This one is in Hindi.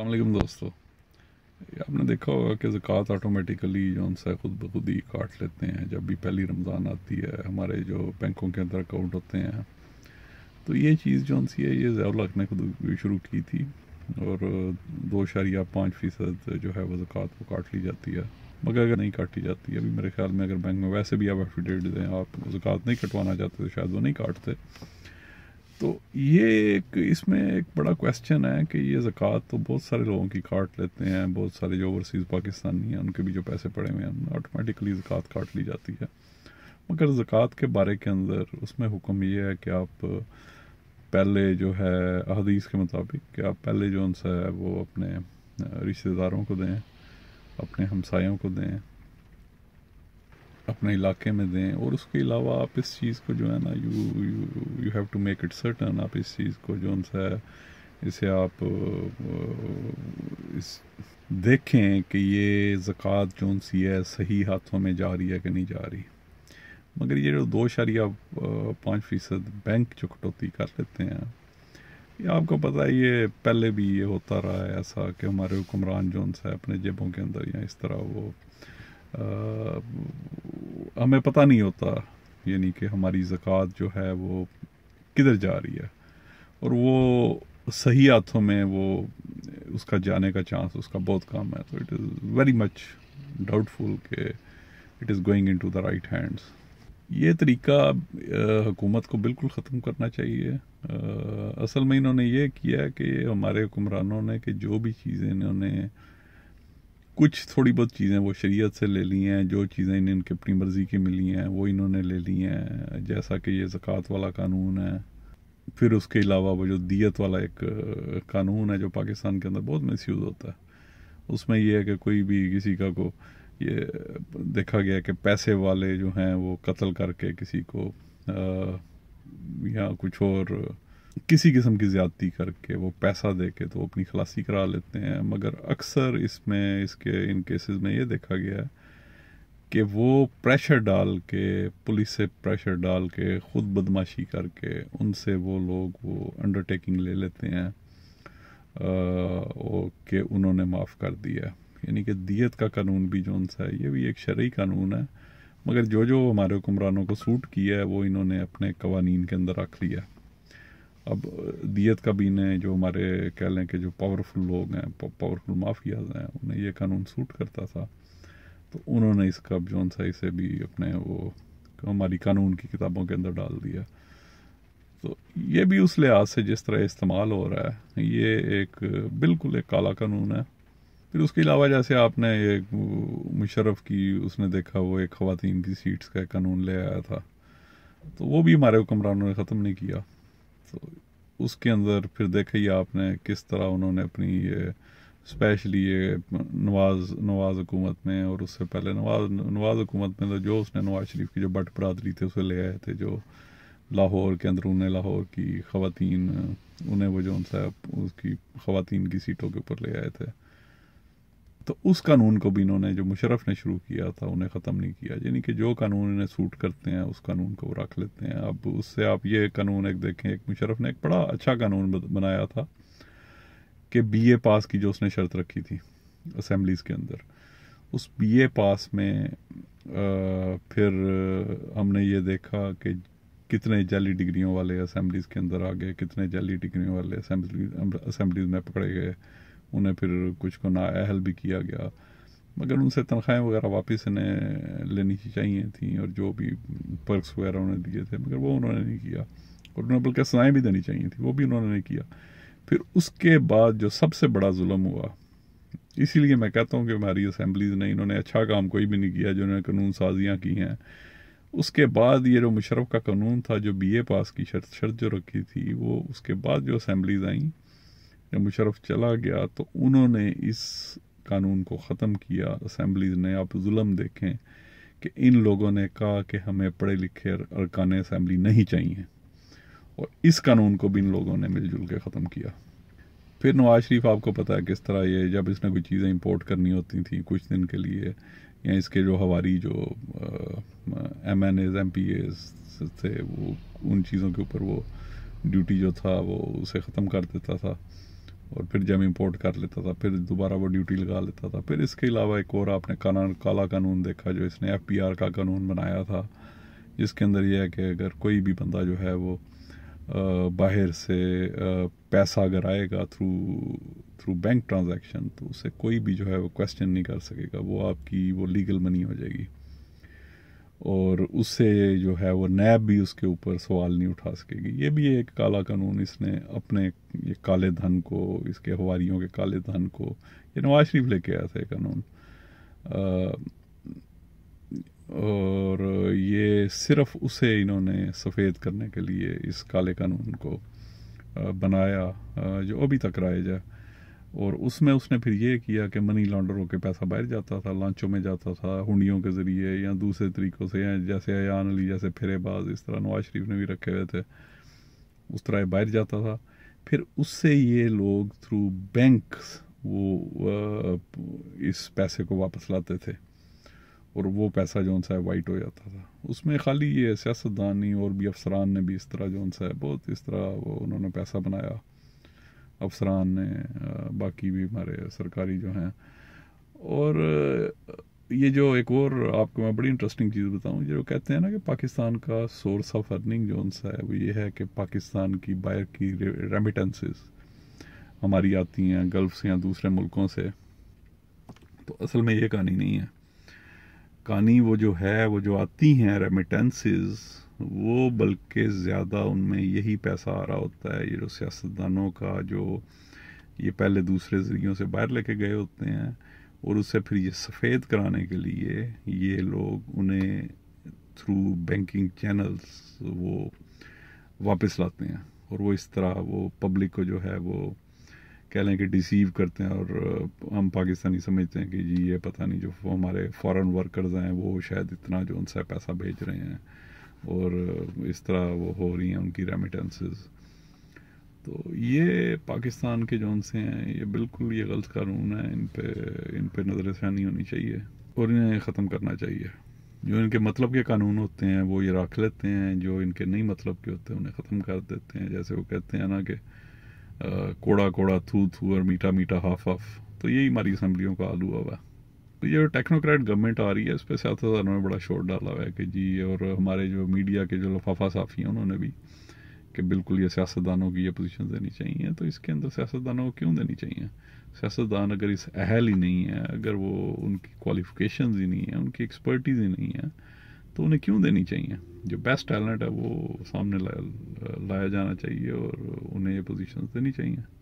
अलकुम दोस्तों आपने देखा होगा कि ज़क़़त ऑटोमेटिकली जो उनसे ख़ुद ब खुद ही काट लेते हैं जब भी पहली रमज़ान आती है हमारे जो बैंकों के अंदर अकाउंट होते हैं तो ये चीज़ जो सी है ये जयाल्लाक ने खुद शुरू की थी और दो शरिया पाँच फ़ीसद जो है वह ज़क़़त वो काट ली जाती है मगर अगर नहीं काटी जाती अभी मेरे ख्याल में अगर बैंक में वैसे भी आप एफिडेविट दें आप ज़क़़त नहीं कटवाना चाहते तो शायद वो नहीं काटते तो ये एक इसमें एक बड़ा क्वेश्चन है कि ये ज़क़़त तो बहुत सारे लोगों की काट लेते हैं बहुत सारे जो ओवरसीज़ पाकिस्तानी हैं उनके भी जो पैसे पड़े हुए हैं ऑटोमेटिकली ज़क़़त काट ली जाती है मगर ज़क़़त के बारे के अंदर उसमें हुक्म ये है कि आप पहले जो है अदीस के मुताबिक कि आप पहले जो उनसे है वो अपने रिश्तेदारों को दें अपने हमसायों को दें अपने इलाके में दें और उसके अलावा आप इस चीज़ को जो है ना you you have to make it certain आप इस चीज़ को जो है इसे आप इस देखें कि ये ज़क़़त जो सी है सही हाथों में जा रही है कि नहीं जा रही मगर ये जो दो शरिया पाँच फ़ीसद बैंक जो कटौती कर लेते हैं ये आपको पता है ये पहले भी ये होता रहा है ऐसा कि हमारे हुक्मरान जो है अपने जेबों के अंदर या इस तरह वो हमें पता नहीं होता यानी कि हमारी ज़क़़त जो है वो किधर जा रही है और वो सही हाथों में वो उसका जाने का चांस उसका बहुत कम है तो it is very much doubtful के it is going into the right hands ये तरीका हुकूमत को बिल्कुल ख़त्म करना चाहिए आ, असल में इन्होंने ये किया कि हमारे हुक्मरानों ने कि जो भी चीज़ें इन्होंने कुछ थोड़ी बहुत चीज़ें वो शरीयत से ले ली हैं जो चीज़ें इन्हें इनकी अपनी मर्ज़ी की मिली हैं वो इन्होंने ले ली हैं जैसा कि ये ज़क़़त वाला कानून है फिर उसके अलावा वो जो दियत वाला एक कानून है जो पाकिस्तान के अंदर बहुत मिस यूज़ होता है उसमें ये है कि कोई भी किसी का को ये देखा गया कि पैसे वाले जो हैं वो कत्ल करके किसी को आ, या कुछ और किसी किस्म की ज़्यादती करके वो पैसा दे के तो अपनी खलासी करा लेते हैं मगर अक्सर इसमें इसके इन केसेस में ये देखा गया है कि वो प्रेशर डाल के पुलिस से प्रेशर डाल के ख़ुद बदमाशी करके उनसे वो लोग वो अंडरटेकिंग ले लेते हैं कि उन्होंने माफ़ कर दिया यानी कि दियत का कानून भी जो सा है ये भी एक शर्य कानून है मगर जो जो हमारे हुक्मरानों को सूट किया है वो इन्होंने अपने कवानीन के अंदर रख लिया है अब दियत काबीन है जो हमारे कह लें कि जो पावरफुल लोग हैं पावरफुल माफियाज हैं उन्हें यह कानून सूट करता था तो उन्होंने इसका जौन सा इसे भी अपने वो हमारी कानून की किताबों के अंदर डाल दिया तो ये भी उस लिहाज से जिस तरह इस्तेमाल हो रहा है ये एक बिल्कुल एक काला कानून है फिर उसके अलावा जैसे आपने एक मुशरफ की उसने देखा वो एक ख़वान की सीट्स का कानून ले आया था तो वो भी हमारे हुक्मरानों ने ख़त्म नहीं किया तो उसके अंदर फिर देखा ही आपने किस तरह उन्होंने अपनी ये स्पेशली ये नवाज़ नवाज़ हुकूमत में और उससे पहले नवाज़ नवाज़ हुकूमत में तो जो उसने नवाज़ शरीफ की जो बट बरदरी थी उसे ले आए थे जो लाहौर के अंदरून लाहौर की ख़वान उन्हें वो जो सा उसकी ख़वान की सीटों के ऊपर ले आए थे तो उस कानून को भी इन्होंने जो मुशरफ ने शुरू किया था उन्हें ख़त्म नहीं किया यानी कि जो कानून इन्हें सूट करते हैं उस कानून को रख लेते हैं अब उससे आप ये कानून एक देखें एक मुशरफ ने एक बड़ा अच्छा कानून बनाया था कि बीए पास की जो उसने शर्त रखी थी असम्बलीज़ के अंदर उस बीए पास में आ, फिर हमने ये देखा कि कितने जाली डिग्रियों वाले असम्बलीज़ के अंदर आ गए कितने जाली डिग्रियों वाले असम्बली असम्बलीज़ में पकड़े गए उन्हें फिर कुछ को नाअहल भी किया गया मगर उनसे तनख्वाहें वगैरह वापस इन्हें लेनी चाहिए थी और जो भी पर्कस वगैरह उन्हें दिए थे मगर वो उन्होंने नहीं किया और उन्हें बल्कि सजाएँ भी देनी चाहिए थी वो भी उन्होंने नहीं किया फिर उसके बाद जो सबसे बड़ा जुल्म हुआ इसीलिए मैं कहता हूँ कि हमारी असम्बलीज़ ने इन्होंने अच्छा काम कोई भी नहीं किया जो कानून साजियाँ की हैं उसके बाद ये जो मुशरफ का कानून था जो बीए पास की शर्त शर्त जो रखी थी वो उसके बाद जो असम्बलीज आई या मुशरफ चला गया तो उन्होंने इस कानून को ख़त्म किया असम्बलीज ने आप जुल्म देखें कि इन लोगों ने कहा कि हमें पढ़े लिखे अरकान असम्बली नहीं चाहिए और इस कानून को भी इन लोगों ने मिलजुल के ख़त्म किया फिर नवाज शरीफ आपको पता है किस तरह ये जब इसने कुछ चीज़ें इंपोर्ट करनी होती थी कुछ दिन के लिए या इसके जो हवारी जो MNAs MPAs थे वो उन चीज़ों के ऊपर वो ड्यूटी जो था वो उसे ख़त्म कर देता था और फिर जब इम्पोर्ट कर लेता था फिर दोबारा वो ड्यूटी लगा लेता था फिर इसके अलावा एक और आपने काला काला कानून देखा जो इसने एफ का कानून बनाया था जिसके अंदर यह है कि अगर कोई भी बंदा जो है वो बाहर से पैसा अगर आएगा थ्रू थ्रू बैंक ट्रांजैक्शन तो उसे कोई भी जो है वो क्वेश्चन नहीं कर सकेगा वो आपकी वो लीगल मनी हो जाएगी और उससे जो है वो नैब भी उसके ऊपर सवाल नहीं उठा सकेगी ये भी एक काला कानून इसने अपने ये काले धन को इसके हवारीयों के काले धन को ये नवाज शरीफ लेके आया था ये कानून और ये सिर्फ उसे इन्होंने सफ़ेद करने के लिए इस काले कानून को बनाया जो अभी तक राय जाए और उसमें उसने फिर ये किया कि मनी लॉन्डर होकर पैसा बाहर जाता था लांचों में जाता था हुंडियों के ज़रिए या दूसरे तरीक़ों से या जैसे अयान अली जैसे फेरेबाज इस तरह नवाज शरीफ ने भी रखे हुए थे उस तरह बाहर जाता था फिर उससे ये लोग थ्रू बैंक वो इस पैसे को वापस लाते थे और वो पैसा जो सा वाइट हो जाता था उसमें खाली ये सियासतदानी और भी अफसरान ने भी इस तरह जो सा बहुत इस तरह वो उन्होंने पैसा बनाया अफसरान ने बाकी भी हमारे सरकारी जो हैं और ये जो एक और आपको मैं बड़ी इंटरेस्टिंग चीज़ बताऊं जो कहते हैं ना कि पाकिस्तान का सोर्स ऑफ अर्निंग जो सा है वो ये है कि पाकिस्तान की बाहर की रेमिटेंसेस हमारी आती हैं गल्फ से या दूसरे मुल्कों से तो असल में ये कहानी नहीं है कहानी वो जो है वो जो आती हैं रेमिटेंसेस वो बल्कि ज़्यादा उनमें यही पैसा आ रहा होता है ये जो सियासतदानों का जो ये पहले दूसरे ज़रियों से बाहर लेके गए होते हैं और उससे फिर ये सफ़ेद कराने के लिए ये लोग उन्हें थ्रू बैंकिंग चैनल्स वो वापस लाते हैं और वो इस तरह वो पब्लिक को जो है वो कह लें कि डिसीव करते हैं और हम पाकिस्तानी समझते हैं कि जी ये पता नहीं जो हमारे फॉरेन वर्कर्स हैं वो शायद इतना जो उनसे पैसा भेज रहे हैं और इस तरह वो हो रही हैं उनकी रेमिटेंसेस तो ये पाकिस्तान के जोन से हैं ये बिल्कुल ये गलत कानून है इन पे इन पे नज़र षानी होनी चाहिए और इन्हें ख़त्म करना चाहिए जो इनके मतलब के कानून होते हैं वो ये रख लेते हैं जो इनके नहीं मतलब के होते हैं उन्हें ख़त्म कर देते हैं जैसे वो कहते हैं ना कि कोड़ा कोड़ा थू थू और मीठा मीठा हाफ हाफ तो यही हमारी असम्बलियों का आलू हुआ है तो ये टेक्नोक्रेट गवर्नमेंट आ रही है इस पर सियासतदानों ने बड़ा शोर डाला हुआ है कि जी और हमारे जो मीडिया के जो लफाफा साफ़ी हैं उन्होंने भी कि बिल्कुल ये सियासतदानों की ये पोजीशन देनी चाहिए तो इसके अंदर सियासतदानों को क्यों देनी चाहिए सियासतदान अगर इस अहल ही नहीं है अगर वो उनकी क्वालिफिकेशन ही नहीं है उनकी एक्सपर्टीज़ ही नहीं है तो उन्हें क्यों देनी चाहिए जो बेस्ट टैलेंट है वो सामने लाया, लाया जाना चाहिए और उन्हें ये पोजिशन देनी चाहिए